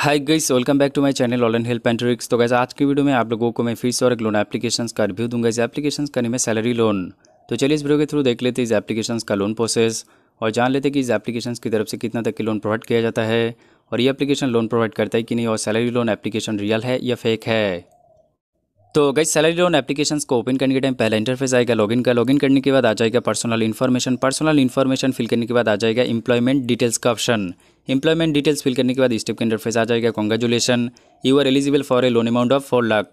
hi guys welcome back to my channel all and help and tricks तो guys आज की video में आप लोगों को मैं फीस और एक लोन एप्लीकेशंस का रिव्यू दूंगा इस एप्लीकेशंस का नेम है सैलरी लोन तो चलिए इस वीडियो के थ्रू देख लेते हैं इस एप्लीकेशंस का लोन प्रोसेस और जान लेते हैं कि इस एप्लीकेशन की तरफ से कितना तक के लोन प्रोवाइड किया जाता है और ये एप्लीकेशन लोन प्रोवाइड करता है कि नहीं और सैलरी लोन एप्लीकेशन रियल है या फेक है तो गई सैलरी लोन एप्लीकेशन को ओपन करने के टाइम पहला इंटरफेस आएगा लॉगिन का लॉगिन करने के बाद आ जाएगा personal information personal information fill करने के बाद आ जाएगा इंप्लॉयमेंट डिटेल्स का ऑप्शन एम्प्लॉयमेंट डिटेल्स फिल करने के बाद स्टेप का इंटरफेस आ जाएगा congratulation you are eligible for a loan amount of four lakh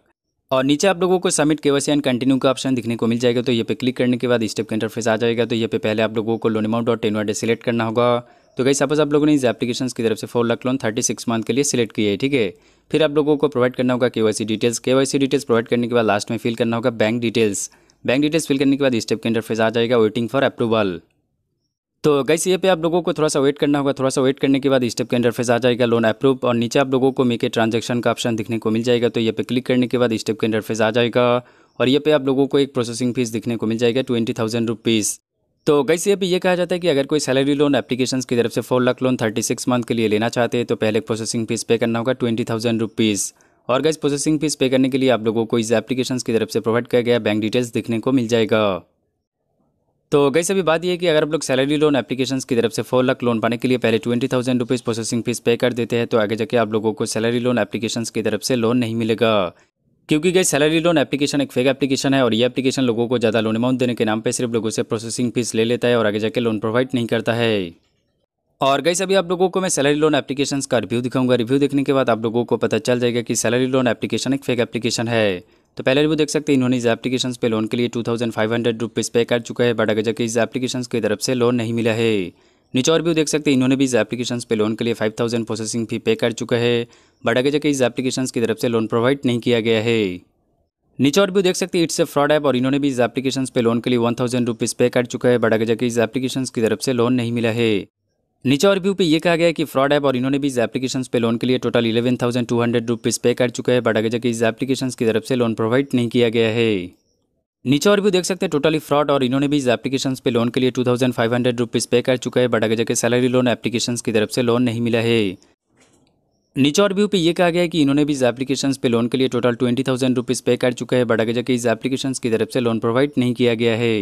और नीचे आप लोगों को सबमिट के एंड कंटिन्यू का ऑप्शन दिखने को मिल जाएगा तो ये पे क्लिक करने के बाद स्टेप का इंटरफेस आ जाएगा तो ये पे पहले आप लोगों को लोन अमाउंट और टेन वर्डे सिलेक्ट करना होगा तो कहीं सपोज आप लोगों ने इस एप्लीकेशन की तरफ से four lakh loan thirty six month के लिए सिलेक्ट किया है ठीक है फिर आप लोगों को प्रोवाइड करना होगा KYC details KYC details provide करने के बाद लास्ट में फिल करना होगा bank details bank details fill करने के बाद स्टेप के इंटरफेस आ जाएगा वेटिंग फॉर अप्रूवल तो गैस ये पे आप लोगों को थोड़ा सा वेट करना होगा थोड़ा सा वेट करने के बाद स्टेप के इंटरफेस आ जाएगा लोन अप्रूव और नीचे आप लोगों को मेके ट्रांजेक्शन का ऑप्शन दिखने को मिल जाएगा तो ये पे क्लिक करने के बाद स्टेप के इंटरफेस आ जाएगा और ये पे आप लोगों को एक प्रोसेसिंग फीस दिखने को मिल जाएगा ट्वेंटी थाउजेंड रुपीज़ तो गैस अभी भी ये कहा जाता है कि अगर कोई सैलरी लोन एप्लीकेशन की तरफ से four lakh loan thirty six month के लिए लेना चाहते हैं तो पहले प्रोसेसिंग फीस पे करना होगा ट्वेंटी थाउजेंड रुपीज़ और गैस प्रोसेसिंग फीस पे करने के लिए आप लोगों को इस एप्लीकेशन की तरफ से प्रोवाइड किया गया बैंक डिटेल्स देखने को मिल जाएगा तो गई अभी बात यह है कि अगर आप लोग सैलरी लोन एप्लीकेशन की तरफ से फोर लाख लोन पाने के लिए पहले twenty thousand rupees processing fees pay कर देते हैं तो आगे जाके आप लोगों को सैलरी लोन एप्लीकेशन की तरफ से लोन नहीं मिलेगा क्योंकि गई सैलरी लोन एप्लीकेशन एक फेक एप्लीकेशन है और ये एप्लीकेशन लोगों को ज़्यादा लोन अमाउंट देने के नाम पे सिर्फ लोगों से प्रोसेसिंग फीस ले लेता है और आगे जाके लोन प्रोवाइड नहीं करता है और गई अभी आप लोगों को मैं सैलरी लोन एप्लीकेशन का रिव्यू दिखाऊंगा रिव्यू देखने के बाद आप लोगों को पता चल जाएगा कि सैलरी लोन एप्लीकेशन एक फेक एप्लीकेशन है तो पहले रिव्यू देख सकते हैं इन्होंने इस एप्लीकेशन पर लोन के लिए two thousand five hundred rupees pay कर चुका है बट आगे जाके इस एप्लीकेशन की तरफ से लोन नहीं मिला है नीचे और भी देख सकते हैं इन्होंने भी इस एप्लीकेशन पे लोन के लिए फाइव थाउजेंड प्रोसेसिंग फ़ी पे कर चुका है बट आगे जाके इस एप्लीकेशन की तरफ से लोन प्रोवाइड नहीं किया गया है नीचे और भी देख सकते हैं इट्स ए फ्रॉड ऐप और इन्होंने भी इस एप्लीकेशन पे लोन के लिए वन थाउजेंड रुपीज़ पे कर चुका है बट आगे जाके इस एप्लीकेशन की तरफ से लोन नहीं मिला है नीचे और व्यू पे ये कहा गया है कि फ्रॉड ऐप और इन्होंने भी इस एप्लीकेशन पे लोन के लिए total eleven thousand two hundred rupees pay कर चुका है बट आगे जाके इस एप्लीकेशन की तरफ से लोन प्रोवाइड नहीं किया गया है नीचे और भी देख सकते हैं टोटली फ्रॉड और इन्होंने भी इस एप्लीकेशन पे लोन के लिए two thousand five hundred rupees pay कर चुका है बट अगर के सैलरी लोन एप्लीकेशन की तरफ से लोन नहीं मिला है नीचे और व्यू पे ये कहा गया है कि इन्होंने भी इस एप्लीकेशन पे लोन के लिए total twenty thousand rupees pay कर चुका है बट अगर के इस एप्लीकेशन की तरफ से लोन प्रोवाइड नहीं किया गया है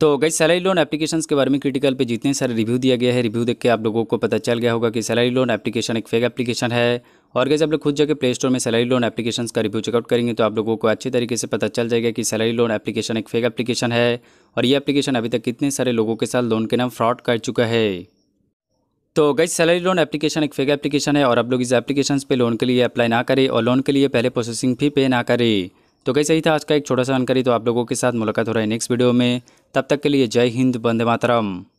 तो गई सैलरी लोन एप्लीकेशन के बारे में क्रिटिकल पे जितने सारे रिव्यू दिया गया है रिव्यू देख के आप लोगों को पता चल गया होगा कि सैलरी लोन एप्लीकेशन एक फेक एप्लीकेशन है और गैस आप लोग खुद जाकर प्ले स्टोर में सैलरी लोन एप्लीकेशन का रिव्यू चेकआउट करेंगे तो आप लोगों को अच्छे तरीके से पता चल जाएगा कि सैलरी लोन एप्लीकेशन एक फेक एप्लीकेशन है और ये एप्लीकेशन अभी तक कितने सारे लोगों के साथ लोन के नाम फ्रॉड कर चुका है तो गई सैलरी लोन एप्लीकेशन एक फेक एप्लीकेशन है और आप लोग इस एप्लीकेशन पर लोन के लिए अप्लाई ना करें और लोन के लिए पहले प्रोसेसिंग फी पे ना करें तो कैसे ही था आज का एक छोटा सा जानकारी तो आप लोगों के साथ मुलाकात हो रहा है नेक्स्ट वीडियो में तब तक के लिए जय हिंद बंदे मातरम